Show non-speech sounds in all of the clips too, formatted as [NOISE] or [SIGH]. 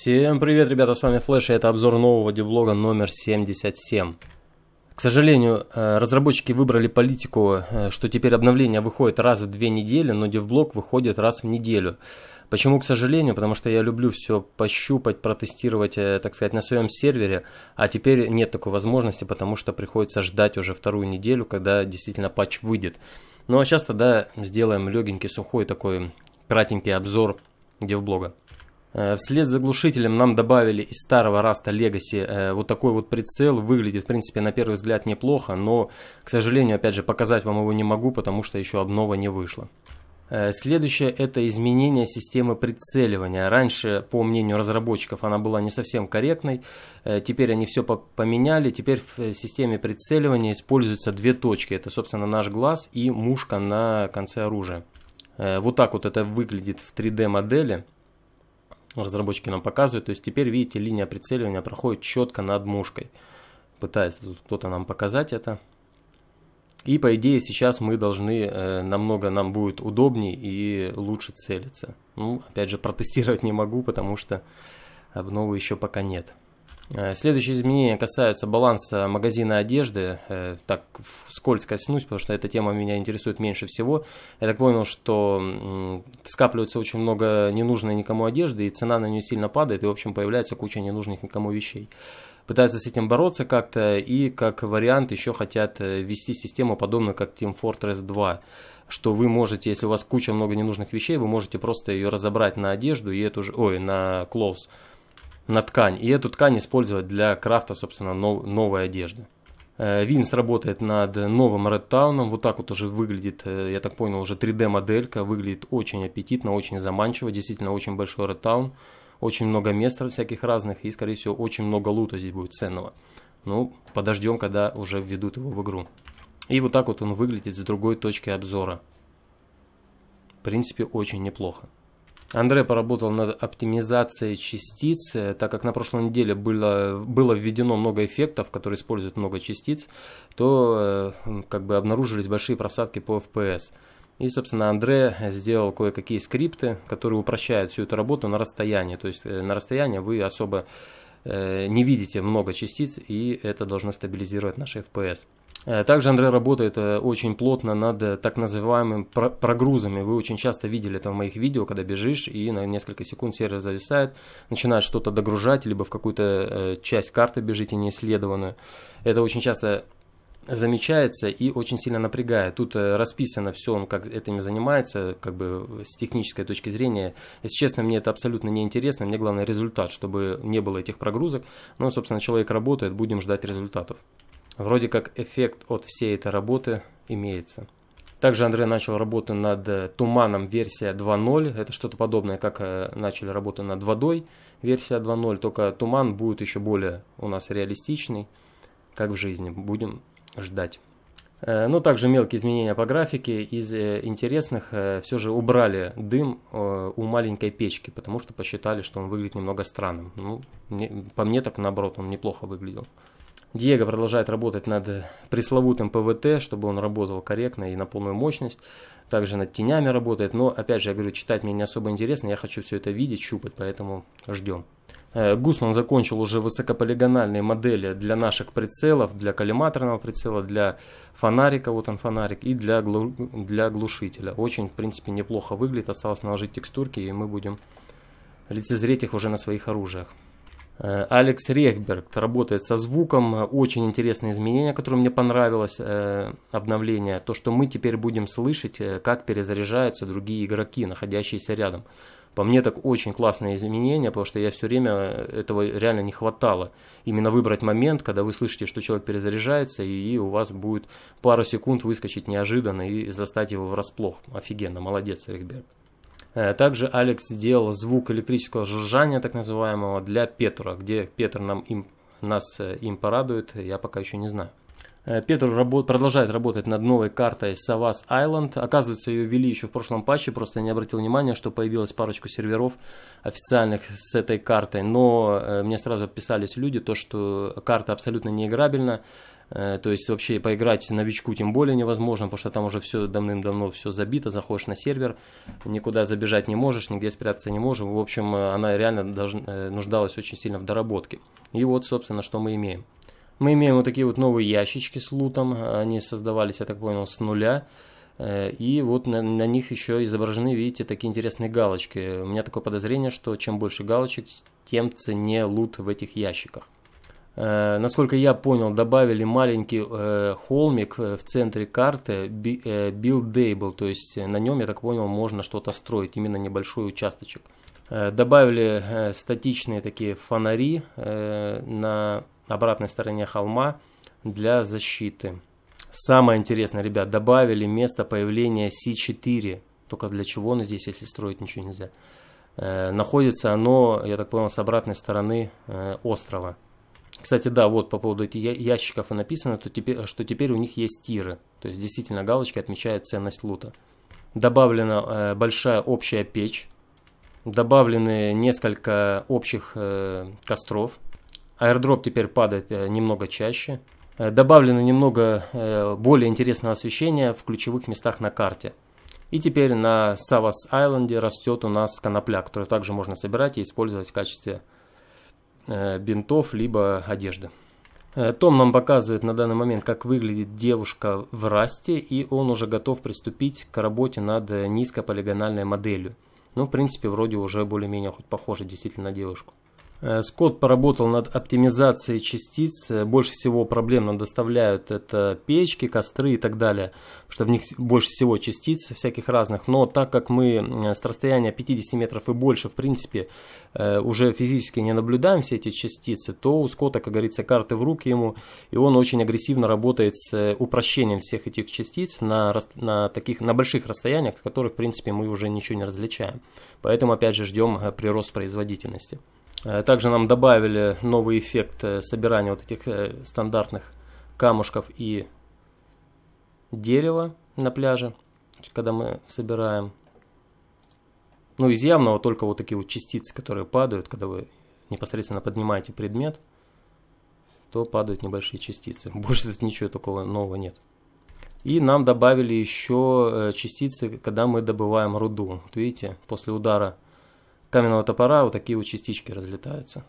Всем привет, ребята, с вами Флэш, и это обзор нового деблога номер 77. К сожалению, э, разработчики выбрали политику, э, что теперь обновления выходят раз в две недели, но девблог выходит раз в неделю. Почему, к сожалению? Потому что я люблю все пощупать, протестировать, э, так сказать, на своем сервере, а теперь нет такой возможности, потому что приходится ждать уже вторую неделю, когда действительно патч выйдет. Ну а сейчас тогда сделаем легенький, сухой такой кратенький обзор девблога. Э, вслед за глушителем нам добавили из старого Раста Legacy э, вот такой вот прицел. Выглядит, в принципе, на первый взгляд неплохо, но, к сожалению, опять же, показать вам его не могу, потому что еще обнова не вышла. Э, следующее – это изменение системы прицеливания. Раньше, по мнению разработчиков, она была не совсем корректной. Теперь они все поменяли. Теперь в системе прицеливания используются две точки. Это, собственно, наш глаз и мушка на конце оружия. Вот так вот это выглядит в 3D-модели разработчики нам показывают. То есть теперь, видите, линия прицеливания проходит четко над мушкой. Пытается тут кто-то нам показать это. И по идее сейчас мы должны, э, намного нам будет удобнее и лучше целиться. Ну, опять же, протестировать не могу, потому что обновы а, еще пока нет. Э, Следующие изменения касаются баланса магазина одежды. Э, так скользко снусь, потому что эта тема меня интересует меньше всего. Я так понял, что скапливается очень много ненужной никому одежды, и цена на нее сильно падает, и, в общем, появляется куча ненужных никому вещей. Пытаются с этим бороться как-то, и как вариант еще хотят э, ввести систему, подобную как Team Fortress 2 что вы можете, если у вас куча много ненужных вещей, вы можете просто ее разобрать на одежду и эту же, ой, на клоус, на ткань, и эту ткань использовать для крафта, собственно, нов, новой одежды. Э, Винс работает над новым Редтауном, вот так вот уже выглядит, э, я так понял, уже 3D-моделька, выглядит очень аппетитно, очень заманчиво, действительно очень большой Редтаун, очень много мест всяких разных и, скорее всего, очень много лута здесь будет ценного. Ну, подождем, когда уже введут его в игру. И вот так вот он выглядит с другой точки обзора. В принципе, очень неплохо. Андрей поработал над оптимизацией частиц, э, так как на прошлой неделе было, было введено много эффектов, которые используют много частиц, то э, как бы обнаружились большие просадки по FPS. И, собственно, Андре сделал кое-какие скрипты, которые упрощают всю эту работу на расстоянии. То есть э, на расстоянии вы особо не видите много частиц, и это должно стабилизировать наши FPS. Э, также Андрей работает э, очень плотно над э, так называемыми прогрузами. Вы очень часто видели это в моих видео, когда бежишь и на несколько секунд сервер зависает, начинает что-то догружать, либо в какую-то часть карты бежите неисследованную. Это очень часто замечается и очень сильно напрягает. Тут расписано все, он как этим занимается, как бы с технической точки зрения. Если честно, мне это абсолютно не интересно. Мне главное результат, чтобы не было этих прогрузок. Но, собственно, человек работает, будем ждать результатов. Вроде как эффект от всей этой работы имеется. Также Андрей начал работу над э, Туманом версия 2.0. Это что-то подобное, как э, начали работу над водой версия 2.0. Только Туман будет еще более у нас реалистичный, как в жизни. Будем ждать. Э, ну, также мелкие изменения по графике. Из интересных все же убрали дым у маленькой печки, потому что посчитали, что он выглядит немного странным. Ну, по мне так наоборот, он неплохо выглядел. Диего продолжает работать над пресловутым ПВТ, чтобы он работал корректно и на полную мощность. Также над тенями работает, но, опять же, я говорю, читать мне не особо интересно, я хочу все это видеть, щупать, поэтому ждем. Э, Гусман закончил уже высокополигональные модели для наших прицелов, для коллиматорного прицела, для фонарика, вот он фонарик, и для, глу... для глушителя. Очень, в принципе, неплохо выглядит, осталось наложить текстурки, и мы будем лицезреть их уже на своих оружиях. Э, Алекс Рехберг работает со звуком. Очень интересное изменение, которое мне понравилось, э, обновление. То, что мы теперь будем слышать, э, как перезаряжаются другие игроки, находящиеся рядом. По мне так очень классное изменение, потому что я все время этого реально не хватало. Именно выбрать момент, когда вы слышите, что человек перезаряжается, и у вас будет пару секунд выскочить неожиданно и застать его врасплох. Офигенно, молодец, Рехберг. Э, также Алекс сделал звук электрического жужжания, так называемого, для Петра, где Петр нам им, нас э, им порадует, я пока еще не знаю. Э, Петр работ, продолжает работать над новой картой Savas Island. Оказывается, ее ввели еще в прошлом патче, просто не обратил внимания, что появилась парочку серверов официальных с этой картой. Но мне сразу отписались люди, то, что карта абсолютно неиграбельна, Э, то есть вообще поиграть новичку тем более невозможно, потому что там уже все давным-давно все забито, заходишь на сервер, никуда забежать не можешь, нигде спрятаться не можешь. В общем, э, она реально э, нуждалась очень сильно в доработке. И вот, собственно, что мы имеем. Мы имеем вот такие вот новые ящички с лутом, они создавались, я так понял, с нуля. И вот на, на них еще изображены, видите, такие интересные галочки. У меня такое подозрение, что чем больше галочек, тем ценнее лут в этих ящиках. Э, насколько я понял, добавили маленький э, холмик э, в центре карты, би, э, то есть э, на нем, я так понял, можно что-то строить, именно небольшой участочек. Э, добавили э, статичные такие фонари э, на обратной стороне холма для защиты. Самое интересное, ребят, добавили место появления C4, только для чего оно здесь, если строить ничего нельзя. Находится оно, я так понял, с обратной стороны острова. Кстати, да, вот по поводу этих ящиков и написано, то теперь, что теперь у них есть тиры. То есть действительно галочка отмечает ценность лута. Добавлена э, большая общая печь. Добавлены несколько общих э, костров. аэродроп теперь падает э, немного чаще. Э, добавлено немного э, более интересного освещения в ключевых местах на карте. И теперь на Савас Айленде растет у нас конопля, которую также можно собирать и использовать в качестве Э, бинтов, либо одежды. Э, Том нам показывает на данный момент, как выглядит девушка в расте, и он уже готов приступить к работе над низкополигональной моделью. Ну, в принципе, вроде уже более-менее хоть похоже действительно на девушку. Э, Скотт поработал над оптимизацией частиц. Э, больше всего проблем нам доставляют это печки, костры и так далее, потому что в них больше всего частиц всяких разных. Но так как мы с расстояния 50 метров и больше, в принципе, э, уже физически не наблюдаем все эти частицы, то у Скотта, как говорится, карты в руки ему, и он очень агрессивно работает с упрощением всех этих частиц на, на, таких, на больших расстояниях, с которых, в принципе, мы уже ничего не различаем. Поэтому, опять же, ждем прирост производительности. Э, также нам добавили новый эффект э, собирания вот этих э, стандартных камушков и дерева на пляже, когда мы собираем. Ну, из явного только вот такие вот частицы, которые падают, когда вы непосредственно поднимаете предмет, то падают небольшие частицы. [LAUGHS] Больше тут ничего такого нового нет. И нам добавили еще частицы, когда мы добываем руду. Вот видите, после удара каменного топора вот такие вот частички разлетаются.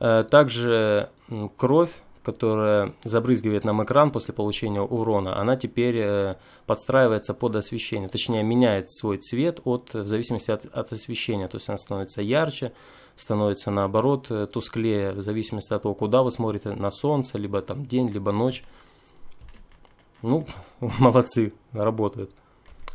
Э, также кровь, которая забрызгивает нам экран после получения урона, она теперь э, подстраивается под освещение, точнее меняет свой цвет от, в зависимости от, от освещения, то есть она становится ярче, становится наоборот э, тусклее, в зависимости от того, куда вы смотрите, на солнце, либо там день, либо ночь. Ну, [LAUGHS] молодцы, работают.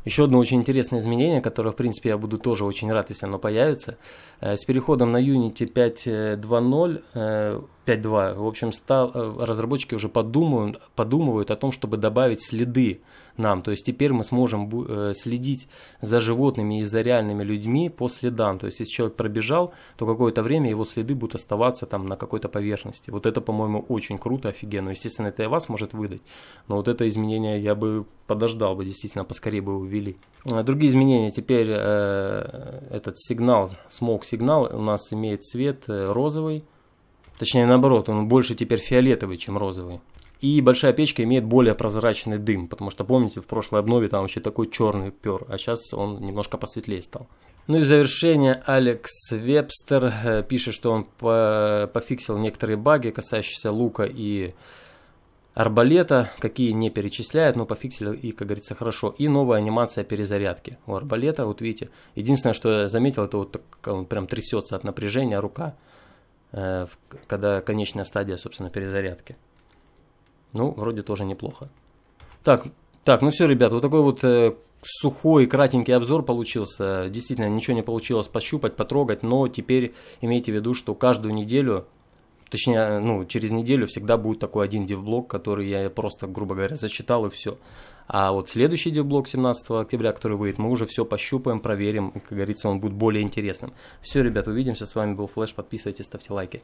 Еще одно очень интересное изменение, которое, в принципе, я буду тоже очень рад, если оно появится. Э, с переходом на Unity 5.2.0 5.2. В общем, стал, э, разработчики уже подумают, подумывают о том, чтобы добавить следы нам. То есть теперь мы сможем э, следить за животными и за реальными людьми по следам. То есть если человек пробежал, то какое-то время его следы будут оставаться там на какой-то поверхности. Вот это, по-моему, очень круто, офигенно. Ну, естественно, это и вас может выдать. Но вот это изменение я бы подождал бы, действительно, поскорее бы увели. А другие изменения. Теперь э, этот сигнал, смог сигнал у нас имеет цвет э, розовый Точнее, наоборот, он больше теперь фиолетовый, чем розовый. И большая печка имеет более прозрачный дым, потому что, помните, в прошлой обнове там вообще такой черный пер, а сейчас он немножко посветлее стал. Ну и в завершение Алекс Вебстер э, пишет, что он пофиксил некоторые баги, касающиеся лука и арбалета, какие не перечисляет но пофиксили и, как говорится, хорошо. И новая анимация перезарядки у арбалета, вот видите. Единственное, что я заметил, это вот так, он прям трясется от напряжения рука. Э, когда конечная стадия, собственно, перезарядки. Ну, вроде тоже неплохо. Так, так, ну все, ребят, вот такой вот э, сухой, кратенький обзор получился. Действительно, ничего не получилось пощупать, потрогать, но теперь имейте в виду, что каждую неделю, точнее, э, ну, через неделю всегда будет такой один девблок, который я просто, грубо говоря, зачитал и все. А вот следующий дивблок 17 октября, который выйдет, мы уже все пощупаем, проверим, и, как говорится, он будет более интересным. Все, ребят, увидимся. С вами был Флэш. Подписывайтесь, ставьте лайки.